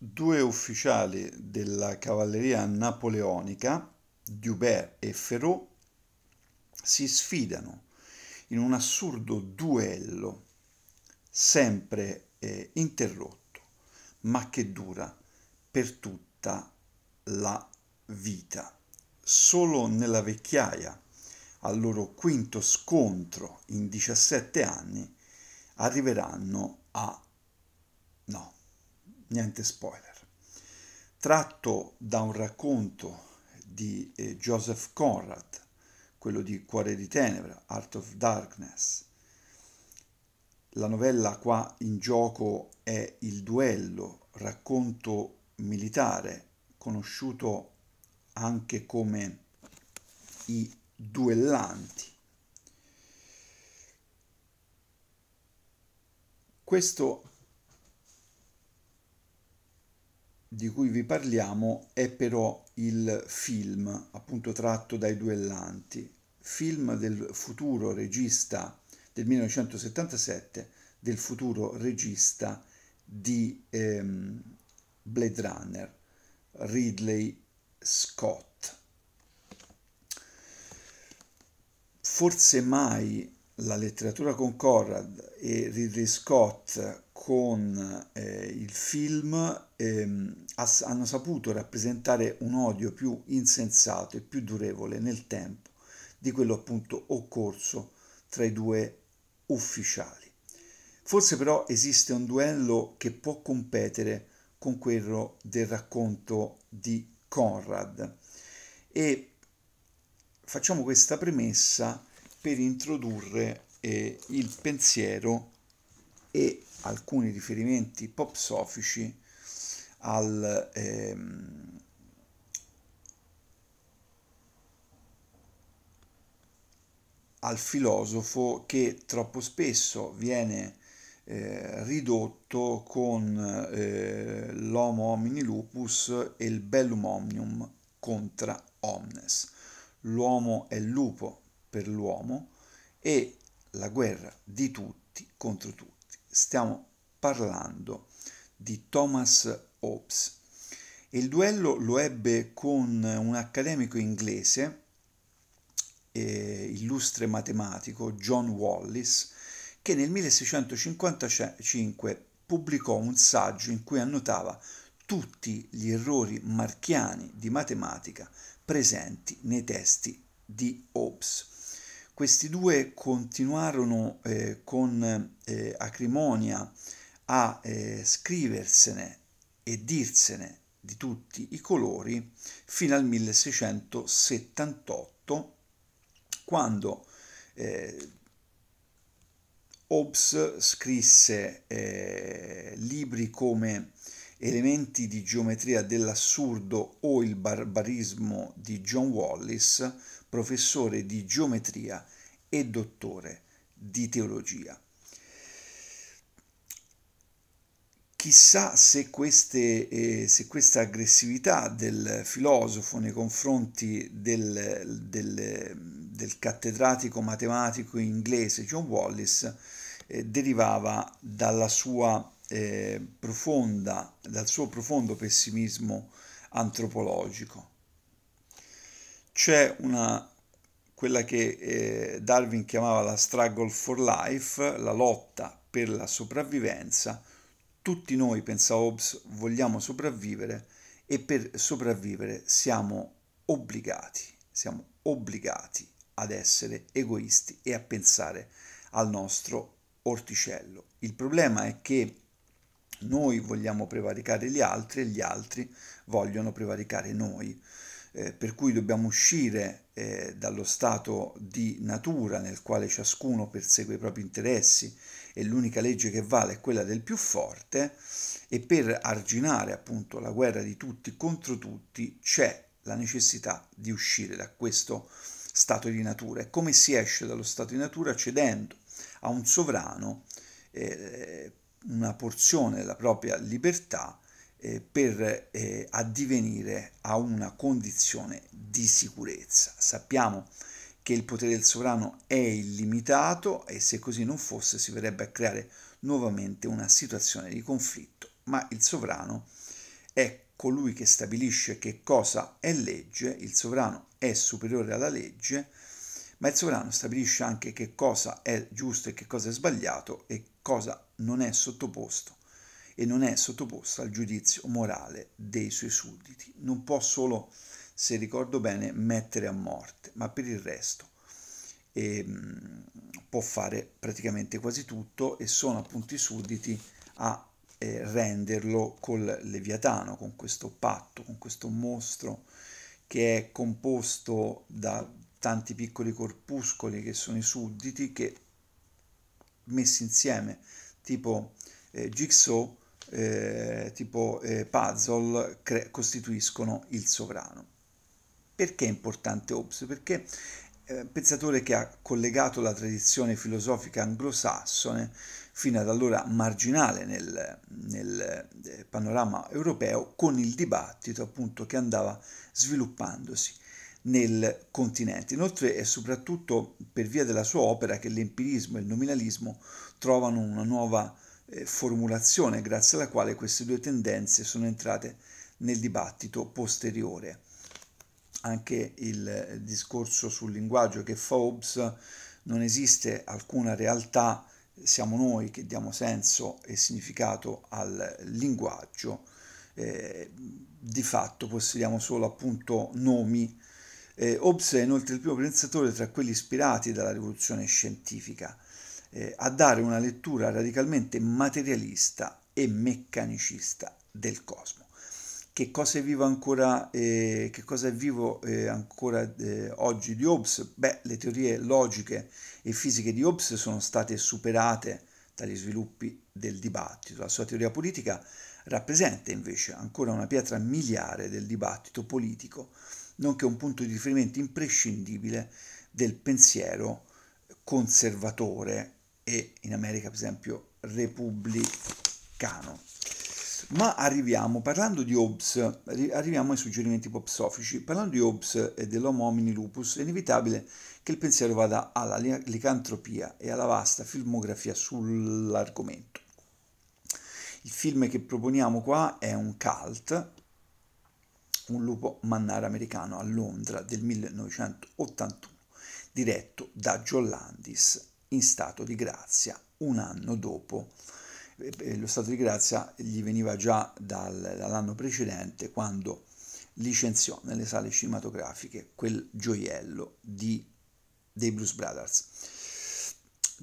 due ufficiali della cavalleria napoleonica, Dubert e Ferrot, si sfidano in un assurdo duello, sempre eh, interrotto, ma che dura per tutta la vita. Solo nella vecchiaia, al loro quinto scontro in 17 anni, arriveranno a... no, niente spoiler. Tratto da un racconto di eh, Joseph Conrad, quello di Cuore di Tenebra, Art of Darkness. La novella qua in gioco è Il duello, racconto militare, conosciuto anche come I duellanti. Questo di cui vi parliamo è però il film, appunto tratto dai duellanti, film del futuro regista del 1977, del futuro regista di ehm, Blade Runner, Ridley Scott. Forse mai la letteratura con Conrad e Ridley Scott con eh, il film ehm, hanno saputo rappresentare un odio più insensato e più durevole nel tempo di quello appunto occorso tra i due ufficiali. Forse però esiste un duello che può competere con quello del racconto di Conrad e facciamo questa premessa per introdurre eh, il pensiero e alcuni riferimenti popsofici al, ehm, al filosofo che troppo spesso viene eh, ridotto con eh, l'homo homini lupus e il bellum omnium contra omnes. L'uomo è il lupo, per l'uomo e la guerra di tutti contro tutti. Stiamo parlando di Thomas Hobbes. Il duello lo ebbe con un accademico inglese, eh, illustre matematico, John Wallis, che nel 1655 pubblicò un saggio in cui annotava tutti gli errori marchiani di matematica presenti nei testi di Hobbes. Questi due continuarono eh, con eh, acrimonia a eh, scriversene e dirsene di tutti i colori fino al 1678 quando eh, Hobbes scrisse eh, libri come Elementi di geometria dell'assurdo o il barbarismo di John Wallace, professore di geometria e dottore di teologia. Chissà se, queste, eh, se questa aggressività del filosofo nei confronti del, del, del cattedratico matematico inglese John Wallace eh, derivava dalla sua eh, profonda, dal suo profondo pessimismo antropologico c'è una, quella che eh, Darwin chiamava la struggle for life, la lotta per la sopravvivenza. Tutti noi, pensa Hobbes, vogliamo sopravvivere e per sopravvivere siamo obbligati, siamo obbligati ad essere egoisti e a pensare al nostro orticello. Il problema è che noi vogliamo prevaricare gli altri e gli altri vogliono prevaricare noi eh, per cui dobbiamo uscire eh, dallo stato di natura nel quale ciascuno persegue i propri interessi e l'unica legge che vale è quella del più forte e per arginare appunto la guerra di tutti contro tutti c'è la necessità di uscire da questo stato di natura e come si esce dallo stato di natura cedendo a un sovrano eh, una porzione della propria libertà eh, per eh, addivenire a una condizione di sicurezza. Sappiamo che il potere del sovrano è illimitato e se così non fosse si verrebbe a creare nuovamente una situazione di conflitto, ma il sovrano è colui che stabilisce che cosa è legge, il sovrano è superiore alla legge, ma il sovrano stabilisce anche che cosa è giusto e che cosa è sbagliato e cosa non è sottoposto e non è sottoposta al giudizio morale dei suoi sudditi. Non può solo, se ricordo bene, mettere a morte, ma per il resto e, ehm, può fare praticamente quasi tutto e sono appunto i sudditi a eh, renderlo col Leviatano, con questo patto, con questo mostro che è composto da tanti piccoli corpuscoli che sono i sudditi che messi insieme tipo eh, jigsaw eh, tipo eh, puzzle cre- costituiscono il sovrano. Perché è importante Hobbes? Perché eh, pensatore che ha collegato la tradizione filosofica anglosassone, fino ad allora marginale nel, nel eh, panorama europeo, con il dibattito appunto che andava sviluppandosi nel continente. Inoltre è soprattutto per via della sua opera che l'empirismo e il nominalismo trovano una nuova eh, formulazione grazie alla quale queste due tendenze sono entrate nel dibattito posteriore. Anche il eh, discorso sul linguaggio che fa Hobbes non esiste alcuna realtà, siamo noi che diamo senso e significato al linguaggio, eh, di fatto possediamo solo appunto nomi. Eh, Hobbes è inoltre il primo pensatore tra quelli ispirati dalla rivoluzione scientifica eh, a dare una lettura radicalmente materialista e meccanicista del cosmo. Che cosa è vivo ancora, eh, è vivo, eh, ancora eh, oggi di Hobbes? Beh, le teorie logiche e fisiche di Hobbes sono state superate dagli sviluppi del dibattito. La sua teoria politica rappresenta invece ancora una pietra miliare del dibattito politico, nonché un punto di riferimento imprescindibile del pensiero conservatore e in America per esempio repubblicano. Ma arriviamo, parlando di Hobbes, arriviamo ai suggerimenti pop sofici. Parlando di Hobbes e dell'homo homini lupus, è inevitabile che il pensiero vada alla licantropia e alla vasta filmografia sull'argomento. Il film che proponiamo qua è un cult, un lupo mannaro americano a Londra del 1981, diretto da John Landis in stato di grazia un anno dopo. Lo stato di grazia gli veniva già dal, dall'anno precedente quando licenziò nelle sale cinematografiche quel gioiello di, dei Blues Brothers.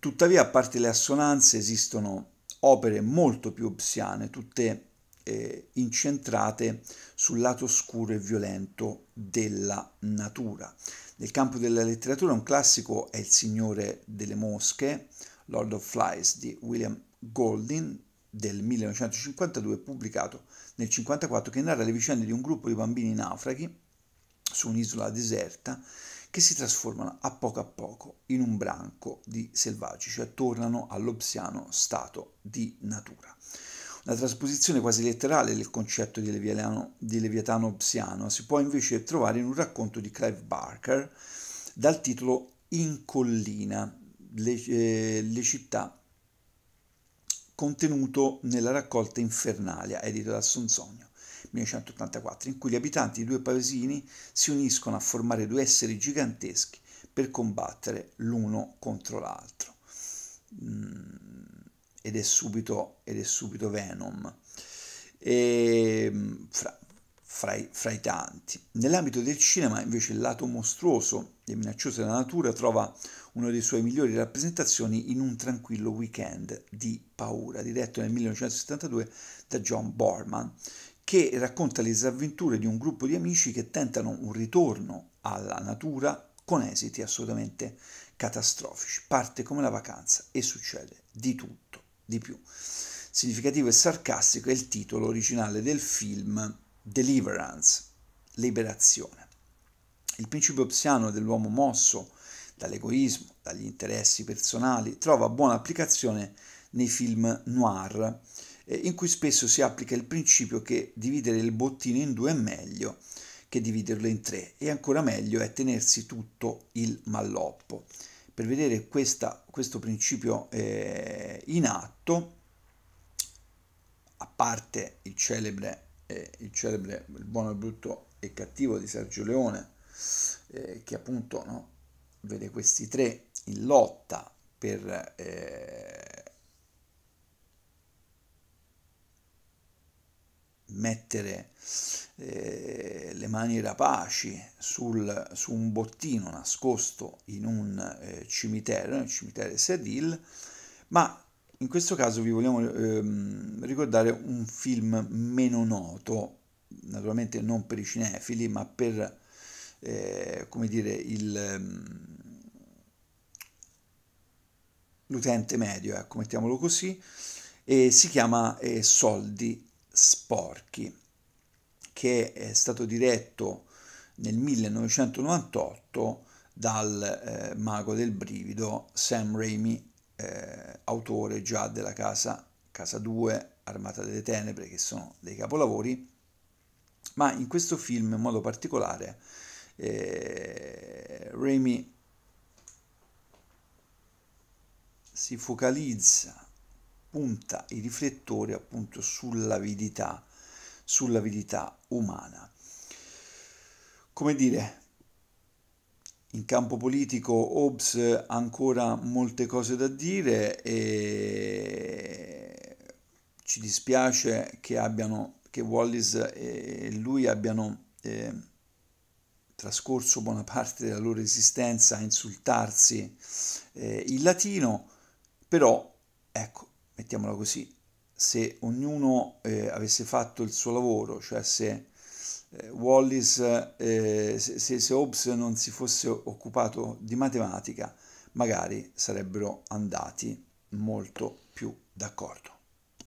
Tuttavia, a parte le assonanze, esistono opere molto più obsciane, tutte eh, incentrate sul lato oscuro e violento della natura. Nel campo della letteratura un classico è Il Signore delle Mosche, Lord of Flies di William Goldin del 1952, pubblicato nel 1954, che narra le vicende di un gruppo di bambini naufraghi su un'isola deserta che si trasformano a poco a poco in un branco di selvaggi, cioè tornano all'obsiano stato di natura. La trasposizione quasi letterale del concetto di Leviatano, di Leviatano psiano si può invece trovare in un racconto di Clive Barker dal titolo In collina, le, eh, le città, contenuto nella raccolta Infernalia, edita da Sonsogno. 1984, in cui gli abitanti di due paesini si uniscono a formare due esseri giganteschi per combattere l'uno contro l'altro. Mm ed è subito, ed è subito Venom. E, ehm, fra, fra i, fra i, tanti. Nell'ambito del cinema, invece, il lato mostruoso e minaccioso della natura trova una delle sue migliori rappresentazioni in Un tranquillo weekend di paura, diretto nel 1972 da John Borman, che racconta le disavventure di un gruppo di amici che tentano un ritorno alla natura con esiti assolutamente catastrofici. Parte come la vacanza e succede di tutto di più. Significativo e sarcastico è il titolo originale del film Deliverance, Liberazione. Il principio psiano dell'uomo mosso dall'egoismo, dagli interessi personali, trova buona applicazione nei film noir, eh, in cui spesso si applica il principio che dividere il bottino in due è meglio che dividerlo in tre e ancora meglio è tenersi tutto il malloppo per vedere questa, questo principio eh, in atto, a parte il celebre, eh, il celebre Il buono, il brutto e cattivo di Sergio Leone, eh, che appunto no, vede questi tre in lotta per Eh, mettere eh, le mani rapaci sul, su un bottino nascosto in un eh, cimitero, nel cimitero di Sedil, ma in questo caso vi vogliamo ehm, ricordare un film meno noto, naturalmente non per i cinefili, ma per eh, come dire, il, ehm, l'utente medio, ecco, mettiamolo così, e si chiama eh, Soldi sporchi, che è stato diretto nel 1998 dal eh, mago del brivido Sam Raimi, eh, autore già della casa, casa 2, Armata delle Tenebre, che sono dei capolavori, ma in questo film in modo particolare eh, Raimi si focalizza punta i riflettori appunto sull'avidità, sull'avidità umana. Come dire, in campo politico Hobbes ha ancora molte cose da dire e ci dispiace che, abbiano, che Wallis e lui abbiano eh, trascorso buona parte della loro esistenza a insultarsi eh, in latino, però ecco, mettiamola così, se ognuno eh, avesse fatto il suo lavoro, cioè se eh, Wallis, eh, se, se Hobbes non si fosse occupato di matematica, magari sarebbero andati molto più d'accordo.